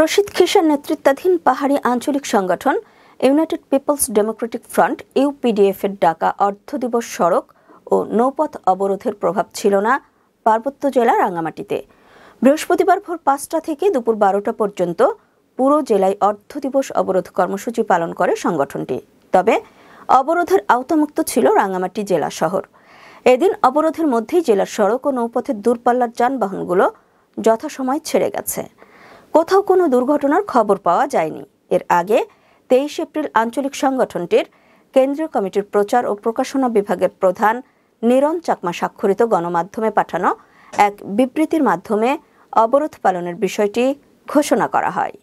প্রসিদ খিসার নেতৃত্বাধীন পাহাড়ি আঞ্চলিক সংগঠন United Peoples Democratic Front UPDF এর ডাকা অর্ধ দিবস সড়ক ও নৌপথ অবরোধের প্রভাব ছিল না পার্বত্য জেলা রাঙামাটিতে বৃহস্পতিবার ভোর পাঁচটা থেকে দুপুর বারোটা পর্যন্ত পুরো জেলায় অর্ধ দিবস অবরোধ কর্মসূচি পালন করে সংগঠনটি তবে অবরোধের আওতামুক্ত ছিল রাঙামাটি জেলা শহর এদিন অবরোধের মধ্যেই জেলার সড়ক ও নৌপথের দূরপাল্লার যানবাহনগুলো যথাসময় ছেড়ে গেছে কোথাও কোনো দুর্ঘটনার খবর পাওয়া যায়নি এর আগে তেইশ এপ্রিল আঞ্চলিক সংগঠনটির কেন্দ্রীয় কমিটির প্রচার ও প্রকাশনা বিভাগের প্রধান নিরন চাকমা স্বাক্ষরিত গণমাধ্যমে পাঠানো এক বিবৃতির মাধ্যমে অবরোধ পালনের বিষয়টি ঘোষণা করা হয়